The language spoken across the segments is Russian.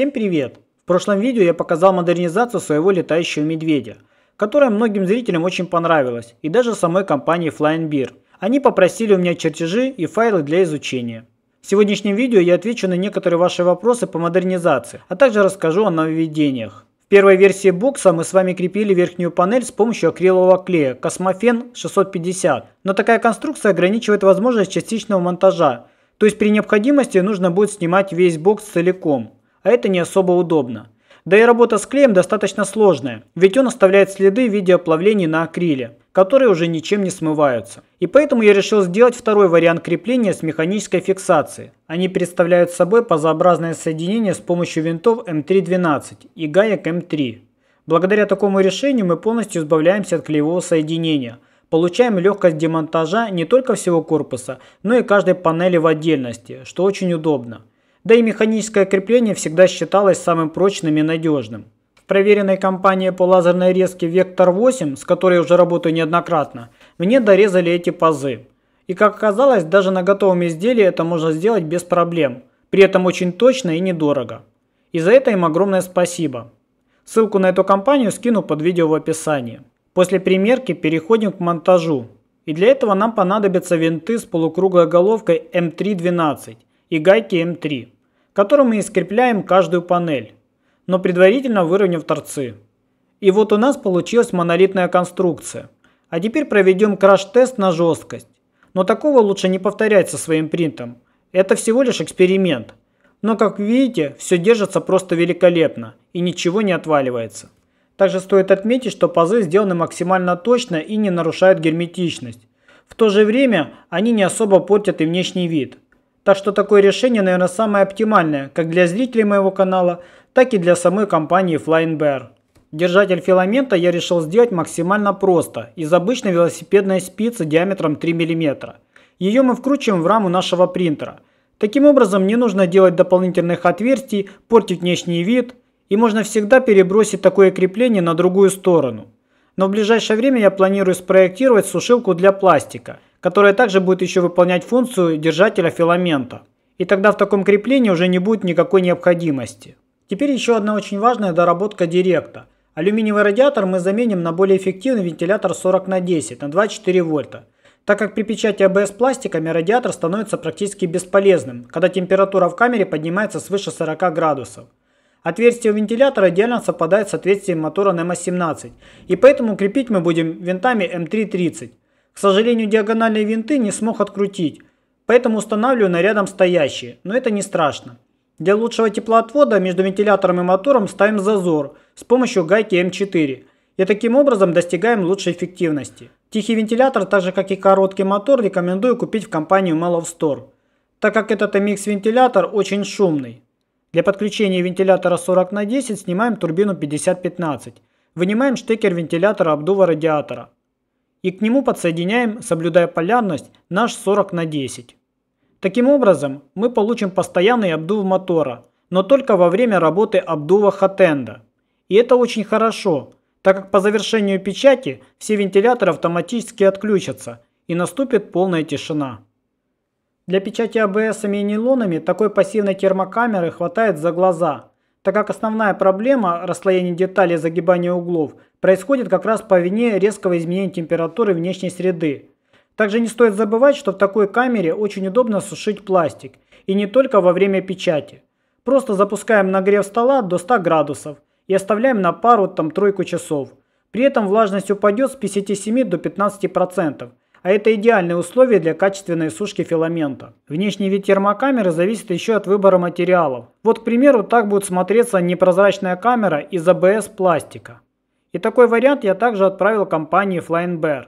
Всем привет! В прошлом видео я показал модернизацию своего летающего медведя, которая многим зрителям очень понравилась и даже самой компании Flying Beer. Они попросили у меня чертежи и файлы для изучения. В сегодняшнем видео я отвечу на некоторые ваши вопросы по модернизации, а также расскажу о нововведениях. В первой версии бокса мы с вами крепили верхнюю панель с помощью акрилового клея Cosmofen 650, но такая конструкция ограничивает возможность частичного монтажа, то есть при необходимости нужно будет снимать весь бокс целиком а это не особо удобно. Да и работа с клеем достаточно сложная, ведь он оставляет следы в виде оплавлений на акриле, которые уже ничем не смываются. И поэтому я решил сделать второй вариант крепления с механической фиксацией. Они представляют собой пазообразное соединение с помощью винтов М312 и гаек М3. Благодаря такому решению мы полностью избавляемся от клеевого соединения – получаем легкость демонтажа не только всего корпуса, но и каждой панели в отдельности, что очень удобно. Да и механическое крепление всегда считалось самым прочным и надежным. В проверенной компании по лазерной резке Вектор 8, с которой уже работаю неоднократно, мне дорезали эти пазы. И как оказалось, даже на готовом изделии это можно сделать без проблем, при этом очень точно и недорого. И за это им огромное спасибо. Ссылку на эту компанию скину под видео в описании. После примерки переходим к монтажу. И для этого нам понадобятся винты с полукруглой головкой м 3 12 и гайки М3, которым мы и скрепляем каждую панель, но предварительно выровняв торцы. И вот у нас получилась монолитная конструкция. А теперь проведем краш-тест на жесткость. Но такого лучше не повторять со своим принтом. Это всего лишь эксперимент. Но как видите, все держится просто великолепно и ничего не отваливается. Также стоит отметить, что пазы сделаны максимально точно и не нарушают герметичность. В то же время они не особо портят и внешний вид. Так что такое решение, наверное, самое оптимальное, как для зрителей моего канала, так и для самой компании Flying Bear. Держатель филамента я решил сделать максимально просто, из обычной велосипедной спицы диаметром 3 мм. Ее мы вкручиваем в раму нашего принтера. Таким образом, не нужно делать дополнительных отверстий, портить внешний вид, и можно всегда перебросить такое крепление на другую сторону. Но в ближайшее время я планирую спроектировать сушилку для пластика – которая также будет еще выполнять функцию держателя филамента. И тогда в таком креплении уже не будет никакой необходимости. Теперь еще одна очень важная доработка Директа. Алюминиевый радиатор мы заменим на более эффективный вентилятор 40 на 10 на 2,4 вольта, так как при печати ABS пластиками радиатор становится практически бесполезным, когда температура в камере поднимается свыше 40 градусов. Отверстие у вентилятора идеально совпадает с отверстием мотора на М17, и поэтому крепить мы будем винтами М330. К сожалению, диагональные винты не смог открутить, поэтому устанавливаю на рядом стоящие, но это не страшно. Для лучшего теплоотвода между вентилятором и мотором ставим зазор с помощью гайки М4 и таким образом достигаем лучшей эффективности. Тихий вентилятор, так же как и короткий мотор, рекомендую купить в компанию Mellow Store, так как этот MX-вентилятор очень шумный. Для подключения вентилятора 40 на 10 снимаем турбину 5015, вынимаем штекер вентилятора обдува радиатора, и к нему подсоединяем, соблюдая полярность, наш 40 на 10. Таким образом, мы получим постоянный обдув мотора, но только во время работы обдува хатенда. И это очень хорошо, так как по завершению печати все вентиляторы автоматически отключатся и наступит полная тишина. Для печати АБСами и нейлонами такой пассивной термокамеры хватает за глаза – так как основная проблема расслоения деталей и загибания углов происходит как раз по вине резкого изменения температуры внешней среды. Также не стоит забывать, что в такой камере очень удобно сушить пластик, и не только во время печати. Просто запускаем нагрев стола до 100 градусов и оставляем на пару-тройку часов. При этом влажность упадет с 57 до 15%, а это идеальные условия для качественной сушки филамента. Внешний вид термокамеры зависит еще от выбора материалов. Вот, к примеру, так будет смотреться непрозрачная камера из ABS а пластика. И такой вариант я также отправил компании Flying Bear.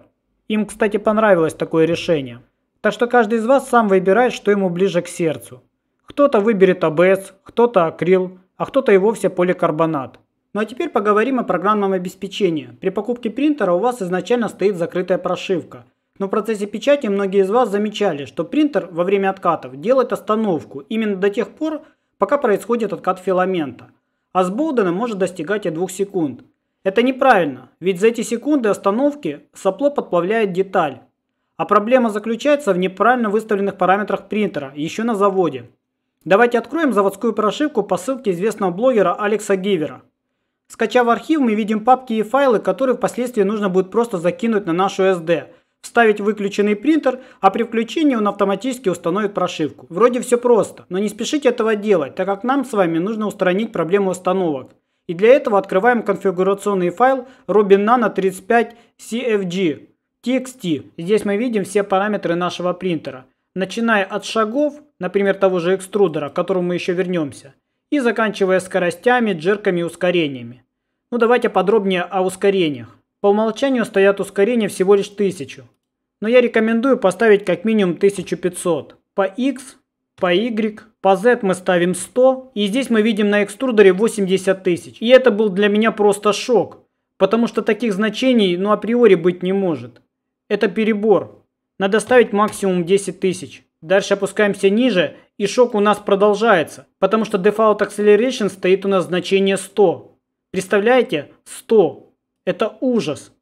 Им, кстати, понравилось такое решение. Так что каждый из вас сам выбирает, что ему ближе к сердцу. Кто-то выберет ABS, а кто-то акрил, а кто-то и вовсе поликарбонат. Ну а теперь поговорим о программном обеспечении. При покупке принтера у вас изначально стоит закрытая прошивка, но в процессе печати многие из вас замечали, что принтер во время откатов делает остановку именно до тех пор, пока происходит откат филамента. А с Боудена может достигать и 2 секунд. Это неправильно, ведь за эти секунды остановки сопло подплавляет деталь. А проблема заключается в неправильно выставленных параметрах принтера, еще на заводе. Давайте откроем заводскую прошивку по ссылке известного блогера Алекса Гивера. Скачав архив, мы видим папки и файлы, которые впоследствии нужно будет просто закинуть на нашу SD – вставить выключенный принтер, а при включении он автоматически установит прошивку. Вроде все просто, но не спешите этого делать, так как нам с вами нужно устранить проблему установок. И для этого открываем конфигурационный файл Robin Nano 35CFG TXT. Здесь мы видим все параметры нашего принтера, начиная от шагов, например того же экструдера, к которому мы еще вернемся, и заканчивая скоростями, джерками и ускорениями. Ну давайте подробнее о ускорениях. По умолчанию стоят ускорения всего лишь 1000. Но я рекомендую поставить как минимум 1500. По X, по Y, по Z мы ставим 100. И здесь мы видим на экструдере 80 тысяч. И это был для меня просто шок. Потому что таких значений ну априори быть не может. Это перебор. Надо ставить максимум 10 тысяч. Дальше опускаемся ниже, и шок у нас продолжается, потому что Default Acceleration стоит у нас значение 100. Представляете? 100. Это ужас.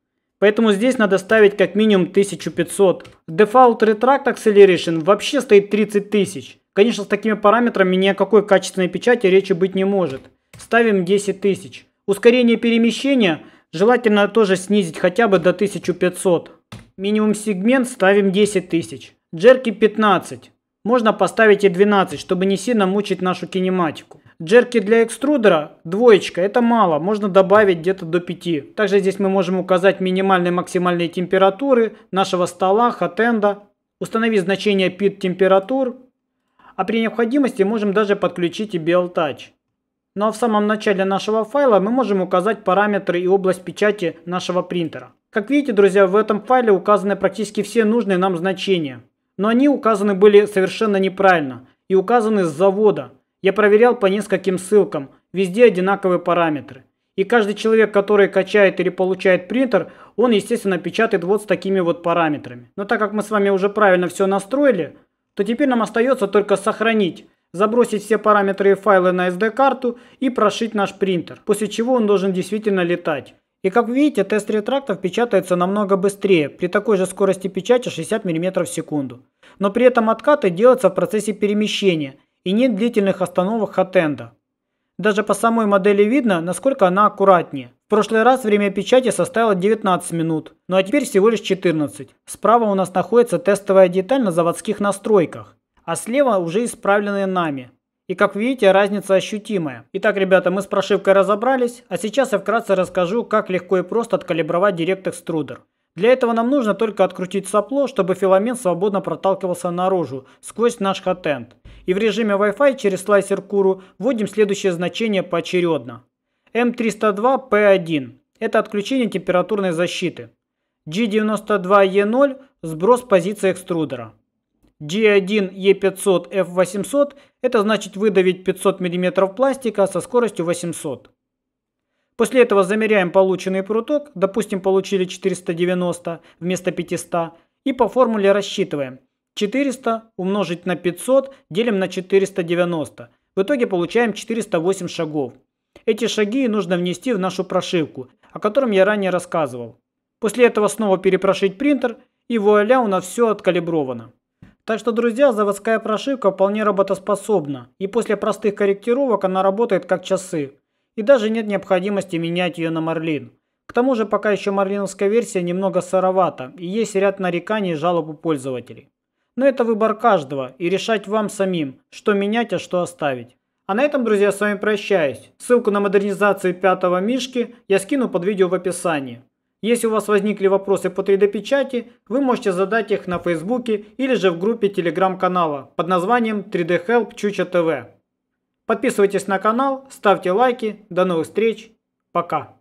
Поэтому здесь надо ставить как минимум 1500. Default Retract Acceleration вообще стоит 30 тысяч. Конечно, с такими параметрами ни о какой качественной печати речи быть не может. Ставим 10 тысяч. Ускорение перемещения желательно тоже снизить хотя бы до 1500. Минимум сегмент ставим 10 тысяч. Джерки 15. Можно поставить и 12, чтобы не сильно мучить нашу кинематику. Джерки для экструдера двоечка, это мало, можно добавить где-то до 5. Также здесь мы можем указать минимальные и максимальные температуры нашего стола, хотенда, установить значение пит температур, а при необходимости можем даже подключить и BLTouch. Ну а в самом начале нашего файла мы можем указать параметры и область печати нашего принтера. Как видите, друзья, в этом файле указаны практически все нужные нам значения. Но они указаны были совершенно неправильно и указаны с завода. Я проверял по нескольким ссылкам, везде одинаковые параметры. И каждый человек, который качает или получает принтер, он, естественно, печатает вот с такими вот параметрами. Но так как мы с вами уже правильно все настроили, то теперь нам остается только сохранить, забросить все параметры и файлы на SD-карту и прошить наш принтер, после чего он должен действительно летать. И как видите, тест ретрактов печатается намного быстрее, при такой же скорости печати 60 мм в секунду. Но при этом откаты делаются в процессе перемещения – и нет длительных остановок хатенда. Даже по самой модели видно, насколько она аккуратнее. В прошлый раз время печати составило 19 минут, ну а теперь всего лишь 14. Справа у нас находится тестовая деталь на заводских настройках, а слева уже исправленные нами. И как видите, разница ощутимая. Итак, ребята, мы с прошивкой разобрались, а сейчас я вкратце расскажу, как легко и просто откалибровать Direct Extruder. Для этого нам нужно только открутить сопло, чтобы филамент свободно проталкивался наружу, сквозь наш хатент. И в режиме Wi-Fi через слайсер Куру вводим следующее значение поочередно. m 302 – это отключение температурной защиты. G92E0 – сброс позиции экструдера. G1E500F800 – это значит выдавить 500 мм пластика со скоростью 800. После этого замеряем полученный пруток, допустим получили 490 вместо 500 и по формуле рассчитываем. 400 умножить на 500 делим на 490. В итоге получаем 408 шагов. Эти шаги нужно внести в нашу прошивку, о котором я ранее рассказывал. После этого снова перепрошить принтер и вуаля у нас все откалибровано. Так что, друзья, заводская прошивка вполне работоспособна и после простых корректировок она работает как часы и даже нет необходимости менять ее на Марлин. К тому же пока еще марлиновская версия немного сыровата и есть ряд нареканий и жалоб у пользователей. Но это выбор каждого и решать вам самим, что менять, а что оставить. А на этом, друзья, с вами прощаюсь. Ссылку на модернизацию пятого мишки я скину под видео в описании. Если у вас возникли вопросы по 3D печати, вы можете задать их на фейсбуке или же в группе телеграм канала под названием 3D Help Чуча ТВ. Подписывайтесь на канал, ставьте лайки. До новых встреч. Пока.